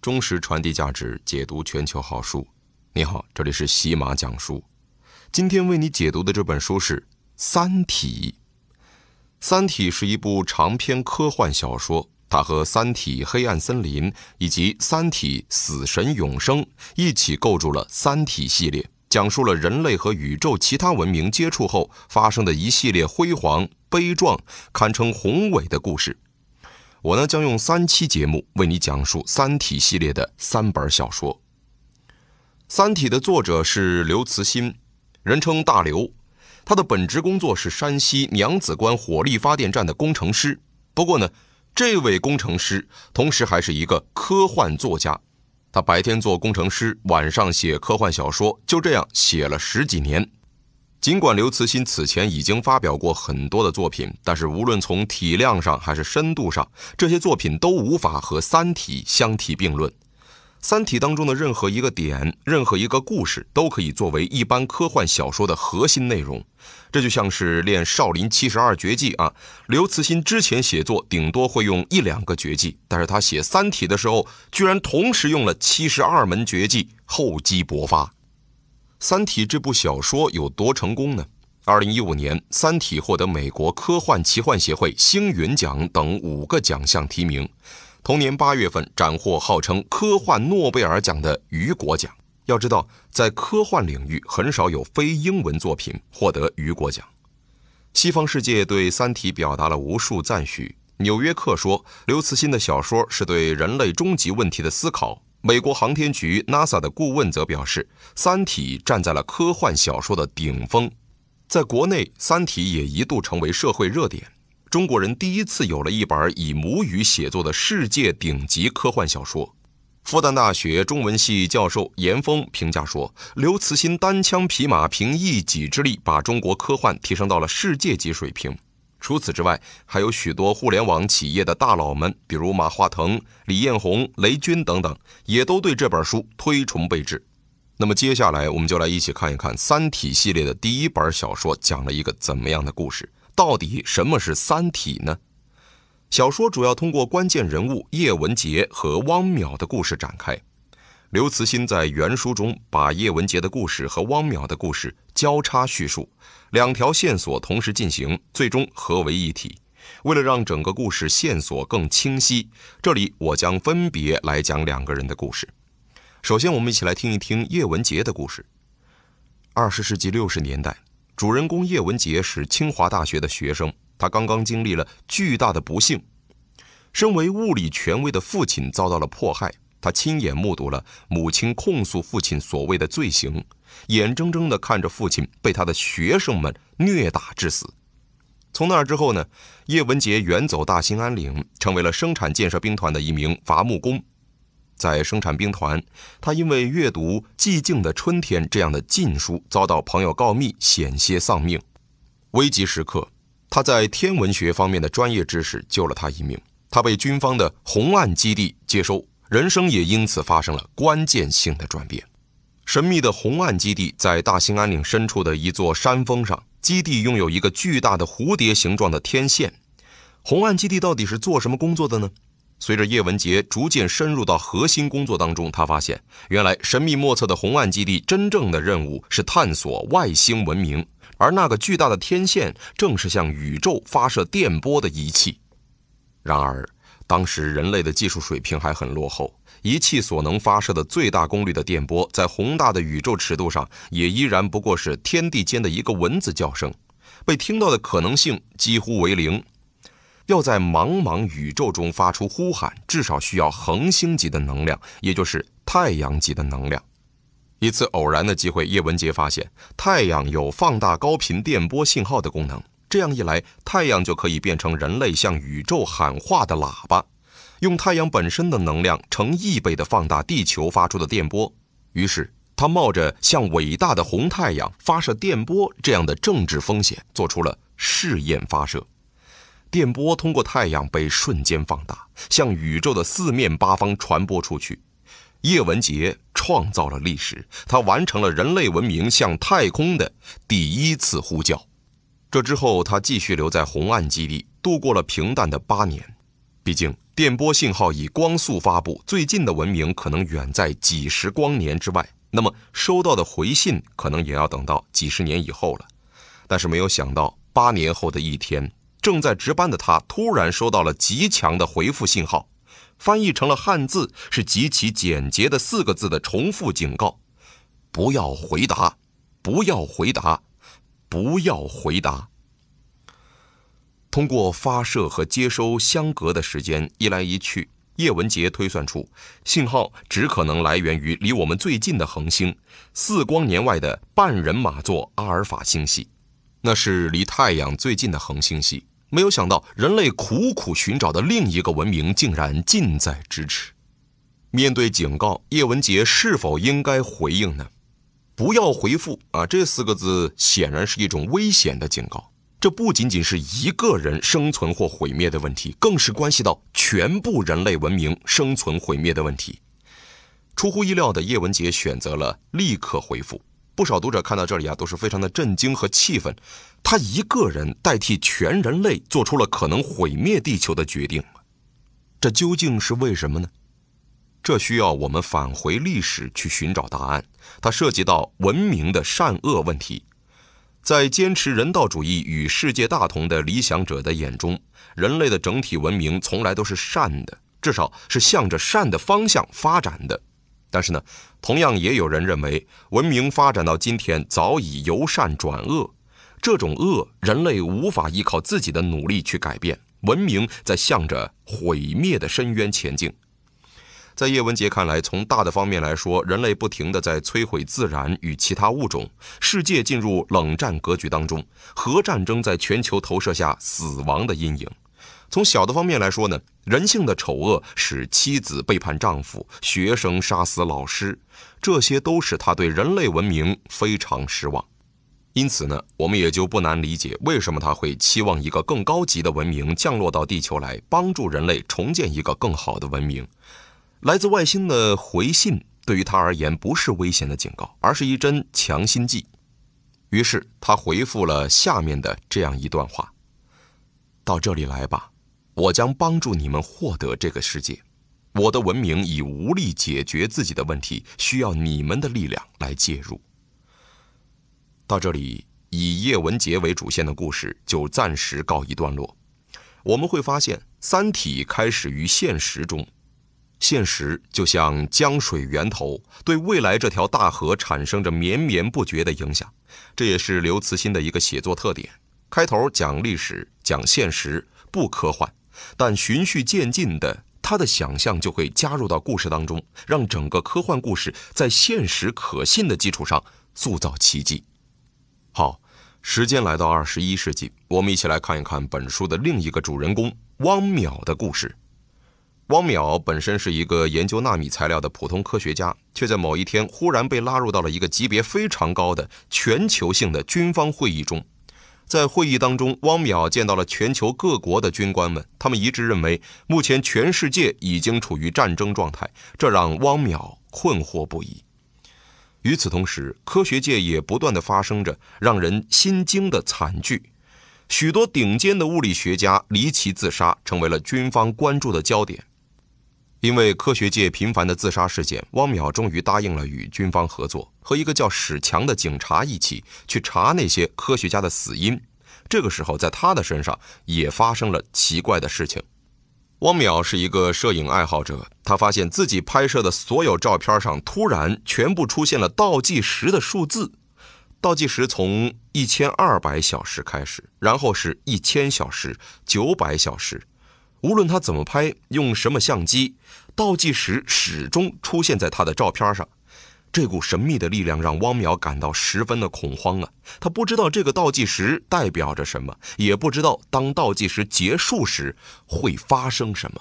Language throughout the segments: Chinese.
忠实传递价值，解读全球好书。你好，这里是喜马讲书。今天为你解读的这本书是《三体》。《三体》是一部长篇科幻小说，它和《三体：黑暗森林》以及《三体：死神永生》一起构筑了《三体》系列，讲述了人类和宇宙其他文明接触后发生的一系列辉煌、悲壮、堪称宏伟的故事。我呢将用三期节目为你讲述《三体》系列的三本小说。《三体》的作者是刘慈欣，人称大刘。他的本职工作是山西娘子关火力发电站的工程师。不过呢，这位工程师同时还是一个科幻作家。他白天做工程师，晚上写科幻小说，就这样写了十几年。尽管刘慈欣此前已经发表过很多的作品，但是无论从体量上还是深度上，这些作品都无法和《三体》相提并论。《三体》当中的任何一个点、任何一个故事，都可以作为一般科幻小说的核心内容。这就像是练少林七十二绝技啊！刘慈欣之前写作，顶多会用一两个绝技，但是他写《三体》的时候，居然同时用了七十二门绝技，厚积薄发。《三体》这部小说有多成功呢？二零一五年，《三体》获得美国科幻奇幻协会星云奖等五个奖项提名，同年八月份斩获号称科幻诺贝尔奖的雨果奖。要知道，在科幻领域，很少有非英文作品获得雨果奖。西方世界对《三体》表达了无数赞许。《纽约客》说，刘慈欣的小说是对人类终极问题的思考。美国航天局 NASA 的顾问则表示，《三体》站在了科幻小说的顶峰。在国内，《三体》也一度成为社会热点。中国人第一次有了一本以母语写作的世界顶级科幻小说。复旦大学中文系教授严峰评价说：“刘慈欣单枪匹马，凭一己之力，把中国科幻提升到了世界级水平。”除此之外，还有许多互联网企业的大佬们，比如马化腾、李彦宏、雷军等等，也都对这本书推崇备至。那么接下来，我们就来一起看一看《三体》系列的第一本小说讲了一个怎么样的故事？到底什么是《三体》呢？小说主要通过关键人物叶文洁和汪淼的故事展开。刘慈欣在原书中把叶文洁的故事和汪淼的故事交叉叙述，两条线索同时进行，最终合为一体。为了让整个故事线索更清晰，这里我将分别来讲两个人的故事。首先，我们一起来听一听叶文洁的故事。二十世纪六十年代，主人公叶文洁是清华大学的学生，他刚刚经历了巨大的不幸，身为物理权威的父亲遭到了迫害。他亲眼目睹了母亲控诉父亲所谓的罪行，眼睁睁地看着父亲被他的学生们虐打致死。从那之后呢，叶文洁远走大兴安岭，成为了生产建设兵团的一名伐木工。在生产兵团，他因为阅读《寂静的春天》这样的禁书，遭到朋友告密，险些丧命。危急时刻，他在天文学方面的专业知识救了他一命。他被军方的红岸基地接收。人生也因此发生了关键性的转变。神秘的红岸基地在大兴安岭深处的一座山峰上，基地拥有一个巨大的蝴蝶形状的天线。红岸基地到底是做什么工作的呢？随着叶文杰逐渐深入到核心工作当中，他发现，原来神秘莫测的红岸基地真正的任务是探索外星文明，而那个巨大的天线正是向宇宙发射电波的仪器。然而，当时人类的技术水平还很落后，仪器所能发射的最大功率的电波，在宏大的宇宙尺度上，也依然不过是天地间的一个蚊子叫声，被听到的可能性几乎为零。要在茫茫宇宙中发出呼喊，至少需要恒星级的能量，也就是太阳级的能量。一次偶然的机会，叶文洁发现太阳有放大高频电波信号的功能。这样一来，太阳就可以变成人类向宇宙喊话的喇叭，用太阳本身的能量成亿倍的放大地球发出的电波。于是，他冒着向伟大的红太阳发射电波这样的政治风险，做出了试验发射。电波通过太阳被瞬间放大，向宇宙的四面八方传播出去。叶文洁创造了历史，他完成了人类文明向太空的第一次呼叫。这之后，他继续留在红岸基地，度过了平淡的八年。毕竟，电波信号以光速发布，最近的文明可能远在几十光年之外，那么收到的回信可能也要等到几十年以后了。但是，没有想到，八年后的一天，正在值班的他突然收到了极强的回复信号，翻译成了汉字是极其简洁的四个字的重复警告：不要回答，不要回答。不要回答。通过发射和接收相隔的时间一来一去，叶文杰推算出信号只可能来源于离我们最近的恒星——四光年外的半人马座阿尔法星系，那是离太阳最近的恒星系。没有想到，人类苦苦寻找的另一个文明竟然近在咫尺。面对警告，叶文杰是否应该回应呢？不要回复啊！这四个字显然是一种危险的警告。这不仅仅是一个人生存或毁灭的问题，更是关系到全部人类文明生存毁灭的问题。出乎意料的，叶文洁选择了立刻回复。不少读者看到这里啊，都是非常的震惊和气愤。他一个人代替全人类做出了可能毁灭地球的决定，这究竟是为什么呢？这需要我们返回历史去寻找答案。它涉及到文明的善恶问题。在坚持人道主义与世界大同的理想者的眼中，人类的整体文明从来都是善的，至少是向着善的方向发展的。但是呢，同样也有人认为，文明发展到今天，早已由善转恶。这种恶，人类无法依靠自己的努力去改变。文明在向着毁灭的深渊前进。在叶文杰看来，从大的方面来说，人类不停地在摧毁自然与其他物种，世界进入冷战格局当中，核战争在全球投射下死亡的阴影；从小的方面来说呢，人性的丑恶使妻子背叛丈夫，学生杀死老师，这些都是他对人类文明非常失望。因此呢，我们也就不难理解为什么他会期望一个更高级的文明降落到地球来帮助人类重建一个更好的文明。来自外星的回信对于他而言不是危险的警告，而是一针强心剂。于是他回复了下面的这样一段话：“到这里来吧，我将帮助你们获得这个世界。我的文明已无力解决自己的问题，需要你们的力量来介入。”到这里，以叶文洁为主线的故事就暂时告一段落。我们会发现，《三体》开始于现实中。现实就像江水源头，对未来这条大河产生着绵绵不绝的影响。这也是刘慈欣的一个写作特点：开头讲历史、讲现实，不科幻，但循序渐进的，他的想象就会加入到故事当中，让整个科幻故事在现实可信的基础上塑造奇迹。好，时间来到二十一世纪，我们一起来看一看本书的另一个主人公汪淼的故事。汪淼本身是一个研究纳米材料的普通科学家，却在某一天忽然被拉入到了一个级别非常高的全球性的军方会议中。在会议当中，汪淼见到了全球各国的军官们，他们一致认为目前全世界已经处于战争状态，这让汪淼困惑不已。与此同时，科学界也不断的发生着让人心惊的惨剧，许多顶尖的物理学家离奇自杀，成为了军方关注的焦点。因为科学界频繁的自杀事件，汪淼终于答应了与军方合作，和一个叫史强的警察一起去查那些科学家的死因。这个时候，在他的身上也发生了奇怪的事情。汪淼是一个摄影爱好者，他发现自己拍摄的所有照片上突然全部出现了倒计时的数字，倒计时从一千二百小时开始，然后是一千小时、九百小时。无论他怎么拍，用什么相机，倒计时始终出现在他的照片上。这股神秘的力量让汪淼感到十分的恐慌啊！他不知道这个倒计时代表着什么，也不知道当倒计时结束时会发生什么。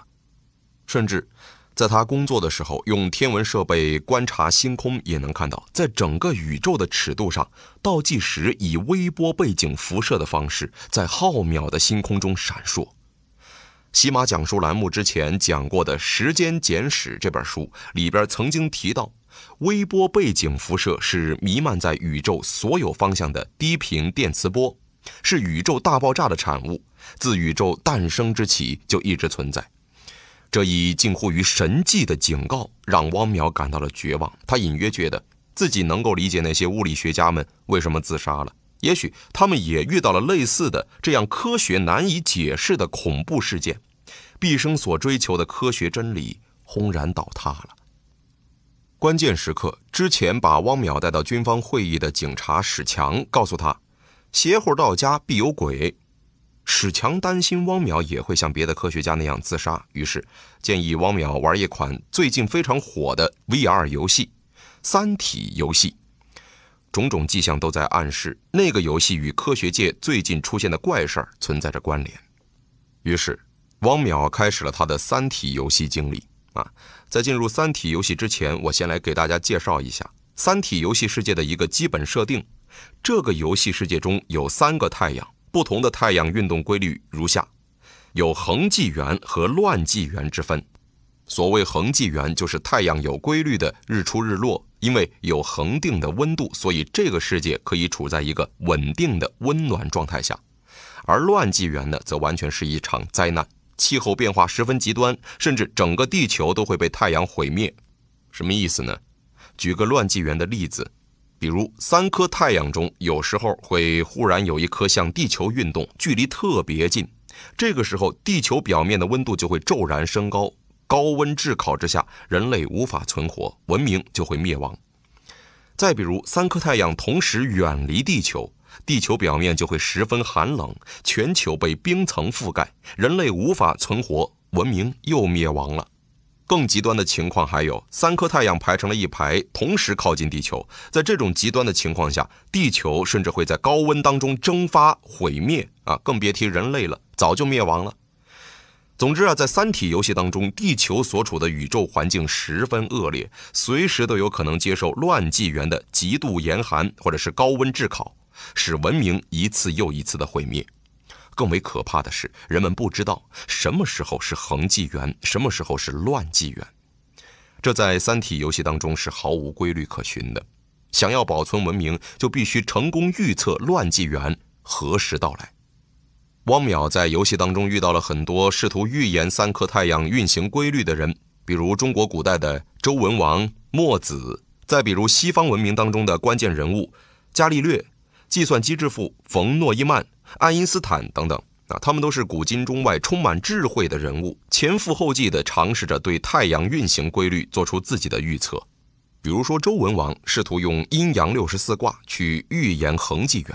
甚至在他工作的时候，用天文设备观察星空，也能看到，在整个宇宙的尺度上，倒计时以微波背景辐射的方式，在浩渺的星空中闪烁。喜马讲述栏目之前讲过的时间简史这本书里边曾经提到，微波背景辐射是弥漫在宇宙所有方向的低频电磁波，是宇宙大爆炸的产物，自宇宙诞生之起就一直存在。这一近乎于神迹的警告让汪淼感到了绝望，他隐约觉得自己能够理解那些物理学家们为什么自杀了。也许他们也遇到了类似的这样科学难以解释的恐怖事件，毕生所追求的科学真理轰然倒塌了。关键时刻，之前把汪淼带到军方会议的警察史强告诉他：“邪乎到家必有鬼。”史强担心汪淼也会像别的科学家那样自杀，于是建议汪淼玩一款最近非常火的 VR 游戏《三体》游戏。种种迹象都在暗示，那个游戏与科学界最近出现的怪事儿存在着关联。于是，汪淼开始了他的三体游戏经历。啊，在进入三体游戏之前，我先来给大家介绍一下三体游戏世界的一个基本设定。这个游戏世界中有三个太阳，不同的太阳运动规律如下：有恒纪元和乱纪元之分。所谓恒纪元，就是太阳有规律的日出日落。因为有恒定的温度，所以这个世界可以处在一个稳定的温暖状态下，而乱纪元呢，则完全是一场灾难，气候变化十分极端，甚至整个地球都会被太阳毁灭。什么意思呢？举个乱纪元的例子，比如三颗太阳中，有时候会忽然有一颗向地球运动，距离特别近，这个时候地球表面的温度就会骤然升高。高温炙烤之下，人类无法存活，文明就会灭亡。再比如，三颗太阳同时远离地球，地球表面就会十分寒冷，全球被冰层覆盖，人类无法存活，文明又灭亡了。更极端的情况还有，三颗太阳排成了一排，同时靠近地球。在这种极端的情况下，地球甚至会在高温当中蒸发毁灭啊，更别提人类了，早就灭亡了。总之啊，在《三体》游戏当中，地球所处的宇宙环境十分恶劣，随时都有可能接受乱纪元的极度严寒，或者是高温炙烤，使文明一次又一次的毁灭。更为可怕的是，人们不知道什么时候是恒纪元，什么时候是乱纪元。这在《三体》游戏当中是毫无规律可循的。想要保存文明，就必须成功预测乱纪元何时到来。汪淼在游戏当中遇到了很多试图预言三颗太阳运行规律的人，比如中国古代的周文王、墨子，再比如西方文明当中的关键人物伽利略、计算机之父冯诺依曼、爱因斯坦等等。啊，他们都是古今中外充满智慧的人物，前赴后继地尝试着对太阳运行规律做出自己的预测。比如说，周文王试图用阴阳六十四卦去预言恒纪元。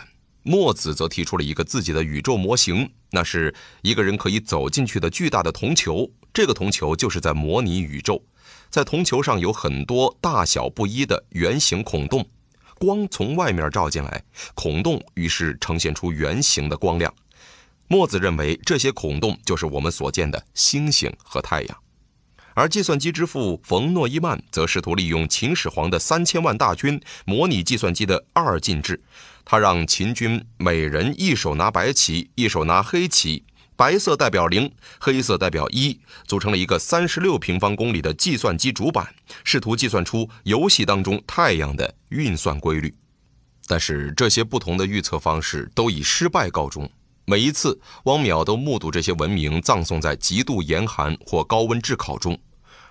墨子则提出了一个自己的宇宙模型，那是一个人可以走进去的巨大的铜球。这个铜球就是在模拟宇宙，在铜球上有很多大小不一的圆形孔洞，光从外面照进来，孔洞于是呈现出圆形的光亮。墨子认为这些孔洞就是我们所见的星星和太阳。而计算机之父冯·诺依曼则试图利用秦始皇的三千万大军模拟计算机的二进制。他让秦军每人一手拿白棋，一手拿黑棋，白色代表零，黑色代表一，组成了一个三十六平方公里的计算机主板，试图计算出游戏当中太阳的运算规律。但是这些不同的预测方式都以失败告终。每一次，汪淼都目睹这些文明葬送在极度严寒或高温炙烤中。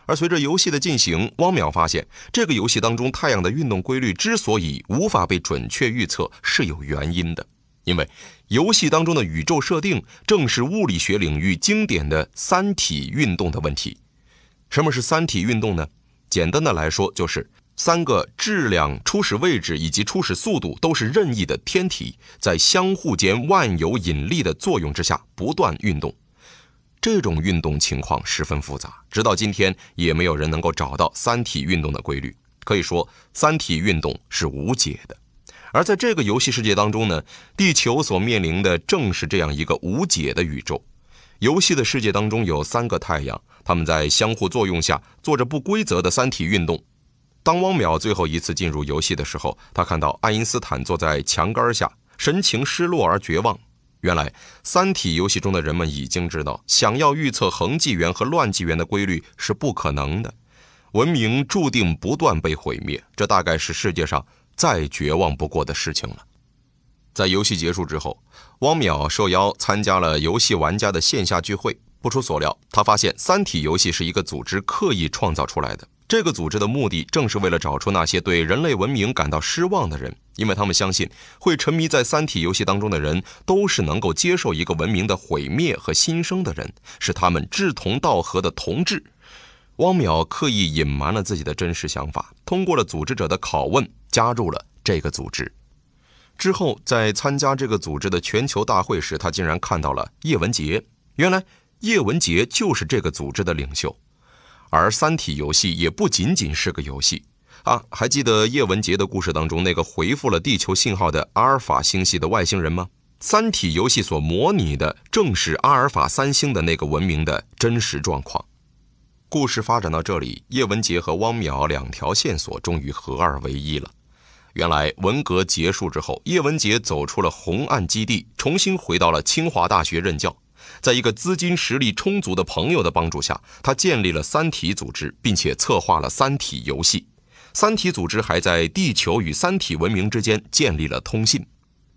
而随着游戏的进行，汪淼发现，这个游戏当中太阳的运动规律之所以无法被准确预测，是有原因的。因为游戏当中的宇宙设定正是物理学领域经典的三体运动的问题。什么是三体运动呢？简单的来说，就是。三个质量、初始位置以及初始速度都是任意的天体，在相互间万有引力的作用之下不断运动。这种运动情况十分复杂，直到今天也没有人能够找到三体运动的规律。可以说，三体运动是无解的。而在这个游戏世界当中呢，地球所面临的正是这样一个无解的宇宙。游戏的世界当中有三个太阳，他们在相互作用下做着不规则的三体运动。当汪淼最后一次进入游戏的时候，他看到爱因斯坦坐在墙杆下，神情失落而绝望。原来，《三体》游戏中的人们已经知道，想要预测恒纪元和乱纪元的规律是不可能的，文明注定不断被毁灭。这大概是世界上再绝望不过的事情了。在游戏结束之后，汪淼受邀参加了游戏玩家的线下聚会。不出所料，他发现《三体》游戏是一个组织刻意创造出来的。这个组织的目的正是为了找出那些对人类文明感到失望的人，因为他们相信会沉迷在三体游戏当中的人都是能够接受一个文明的毁灭和新生的人，是他们志同道合的同志。汪淼刻意隐瞒了自己的真实想法，通过了组织者的拷问，加入了这个组织。之后，在参加这个组织的全球大会时，他竟然看到了叶文洁。原来，叶文洁就是这个组织的领袖。而《三体》游戏也不仅仅是个游戏，啊，还记得叶文洁的故事当中那个回复了地球信号的阿尔法星系的外星人吗？《三体》游戏所模拟的正是阿尔法三星的那个文明的真实状况。故事发展到这里，叶文洁和汪淼两条线索终于合二为一了。原来，文革结束之后，叶文洁走出了红岸基地，重新回到了清华大学任教。在一个资金实力充足的朋友的帮助下，他建立了三体组织，并且策划了三体游戏。三体组织还在地球与三体文明之间建立了通信。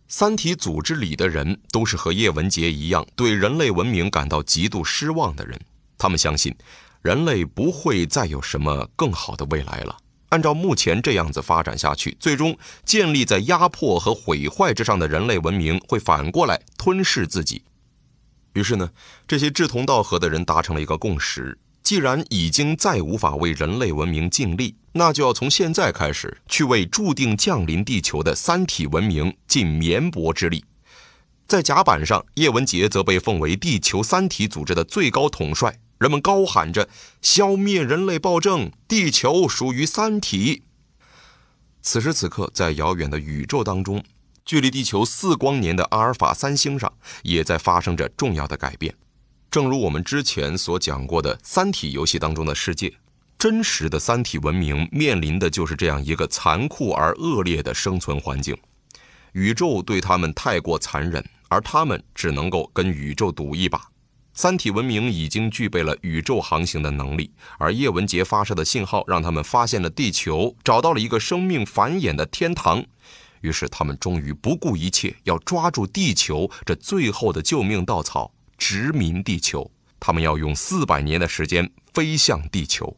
三体组织里的人都是和叶文洁一样对人类文明感到极度失望的人。他们相信，人类不会再有什么更好的未来了。按照目前这样子发展下去，最终建立在压迫和毁坏之上的人类文明会反过来吞噬自己。于是呢，这些志同道合的人达成了一个共识：既然已经再无法为人类文明尽力，那就要从现在开始去为注定降临地球的三体文明尽绵薄之力。在甲板上，叶文洁则被奉为地球三体组织的最高统帅，人们高喊着：“消灭人类暴政，地球属于三体。”此时此刻，在遥远的宇宙当中。距离地球四光年的阿尔法三星上，也在发生着重要的改变。正如我们之前所讲过的《三体》游戏当中的世界，真实的三体文明面临的就是这样一个残酷而恶劣的生存环境。宇宙对他们太过残忍，而他们只能够跟宇宙赌一把。三体文明已经具备了宇宙航行的能力，而叶文杰发射的信号让他们发现了地球，找到了一个生命繁衍的天堂。于是，他们终于不顾一切，要抓住地球这最后的救命稻草，殖民地球。他们要用四百年的时间飞向地球。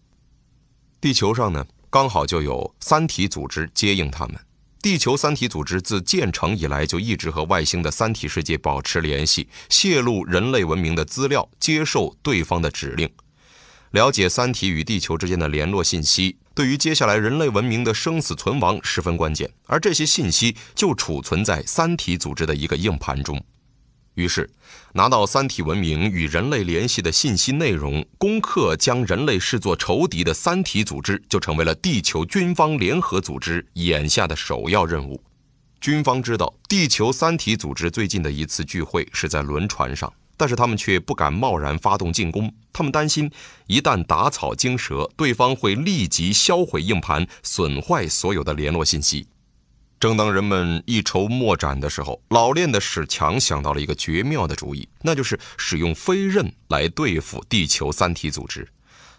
地球上呢，刚好就有三体组织接应他们。地球三体组织自建成以来，就一直和外星的三体世界保持联系，泄露人类文明的资料，接受对方的指令，了解三体与地球之间的联络信息。对于接下来人类文明的生死存亡十分关键，而这些信息就储存在三体组织的一个硬盘中。于是，拿到三体文明与人类联系的信息内容，攻克将人类视作仇敌的三体组织，就成为了地球军方联合组织眼下的首要任务。军方知道，地球三体组织最近的一次聚会是在轮船上。但是他们却不敢贸然发动进攻，他们担心一旦打草惊蛇，对方会立即销毁硬盘，损坏所有的联络信息。正当人们一筹莫展的时候，老练的史强想到了一个绝妙的主意，那就是使用飞刃来对付地球三体组织。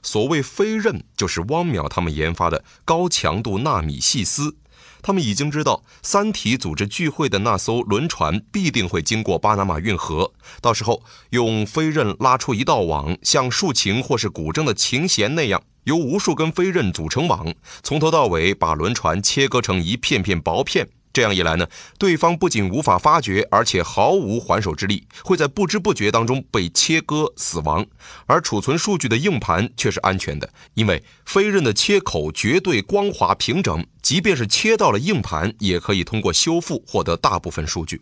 所谓飞刃，就是汪淼他们研发的高强度纳米细丝。他们已经知道，三体组织聚会的那艘轮船必定会经过巴拿马运河。到时候，用飞刃拉出一道网，像竖琴或是古筝的琴弦那样，由无数根飞刃组成网，从头到尾把轮船切割成一片片薄片。这样一来呢，对方不仅无法发觉，而且毫无还手之力，会在不知不觉当中被切割死亡。而储存数据的硬盘却是安全的，因为飞刃的切口绝对光滑平整，即便是切到了硬盘，也可以通过修复获得大部分数据。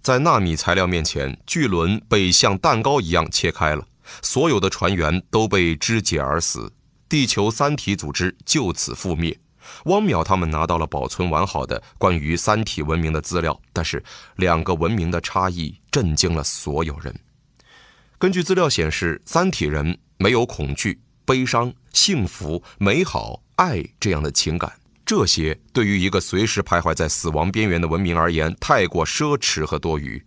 在纳米材料面前，巨轮被像蛋糕一样切开了，所有的船员都被肢解而死，地球三体组织就此覆灭。汪淼他们拿到了保存完好的关于三体文明的资料，但是两个文明的差异震惊了所有人。根据资料显示，三体人没有恐惧、悲伤、幸福、美好、爱这样的情感，这些对于一个随时徘徊在死亡边缘的文明而言太过奢侈和多余。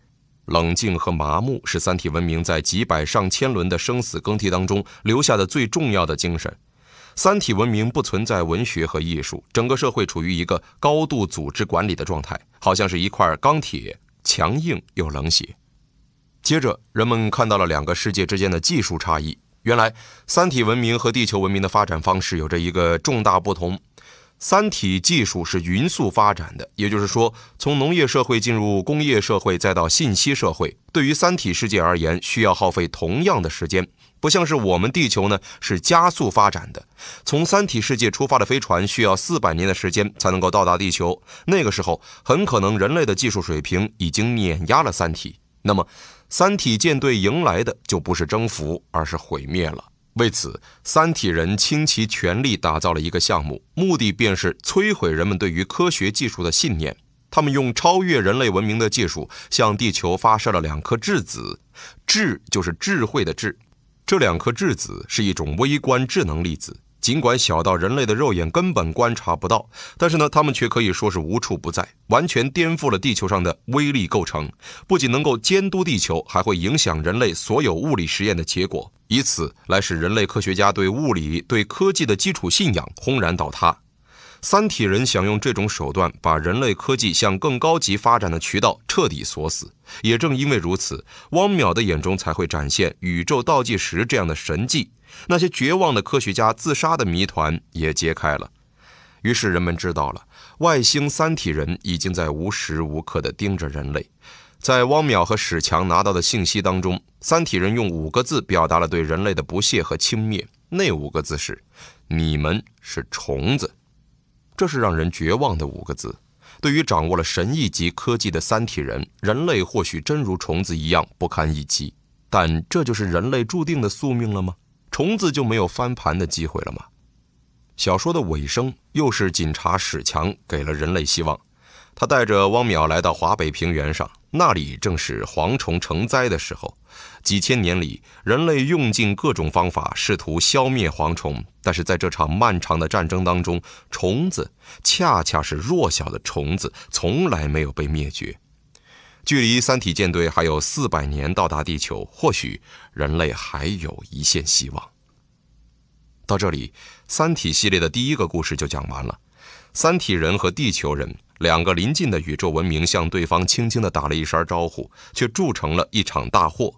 冷静和麻木是三体文明在几百上千轮的生死更替当中留下的最重要的精神。三体文明不存在文学和艺术，整个社会处于一个高度组织管理的状态，好像是一块钢铁，强硬又冷血。接着，人们看到了两个世界之间的技术差异。原来，三体文明和地球文明的发展方式有着一个重大不同：三体技术是匀速发展的，也就是说，从农业社会进入工业社会，再到信息社会，对于三体世界而言，需要耗费同样的时间。不像是我们地球呢，是加速发展的。从三体世界出发的飞船需要四百年的时间才能够到达地球。那个时候，很可能人类的技术水平已经碾压了三体。那么，三体舰队迎来的就不是征服，而是毁灭了。为此，三体人倾其全力打造了一个项目，目的便是摧毁人们对于科学技术的信念。他们用超越人类文明的技术向地球发射了两颗质子，质就是智慧的智。这两颗质子是一种微观智能粒子，尽管小到人类的肉眼根本观察不到，但是呢，它们却可以说是无处不在，完全颠覆了地球上的微粒构成。不仅能够监督地球，还会影响人类所有物理实验的结果，以此来使人类科学家对物理、对科技的基础信仰轰然倒塌。三体人想用这种手段把人类科技向更高级发展的渠道彻底锁死。也正因为如此，汪淼的眼中才会展现宇宙倒计时这样的神迹。那些绝望的科学家自杀的谜团也揭开了。于是人们知道了，外星三体人已经在无时无刻地盯着人类。在汪淼和史强拿到的信息当中，三体人用五个字表达了对人类的不屑和轻蔑。那五个字是：你们是虫子。这是让人绝望的五个字。对于掌握了神异级科技的三体人，人类或许真如虫子一样不堪一击。但这就是人类注定的宿命了吗？虫子就没有翻盘的机会了吗？小说的尾声，又是警察史强给了人类希望。他带着汪淼来到华北平原上，那里正是蝗虫成灾的时候。几千年里，人类用尽各种方法试图消灭蝗虫，但是在这场漫长的战争当中，虫子恰恰是弱小的，虫子从来没有被灭绝。距离三体舰队还有四百年到达地球，或许人类还有一线希望。到这里，三体系列的第一个故事就讲完了。三体人和地球人。两个临近的宇宙文明向对方轻轻地打了一声招呼，却铸成了一场大祸。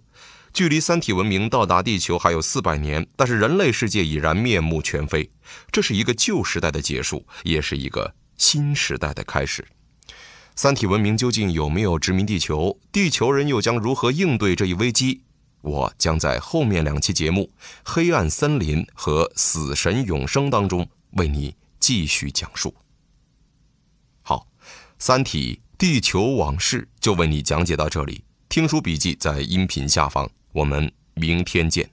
距离三体文明到达地球还有四百年，但是人类世界已然面目全非。这是一个旧时代的结束，也是一个新时代的开始。三体文明究竟有没有殖民地球？地球人又将如何应对这一危机？我将在后面两期节目《黑暗森林》和《死神永生》当中为你继续讲述。《三体：地球往事》就为你讲解到这里，听书笔记在音频下方，我们明天见。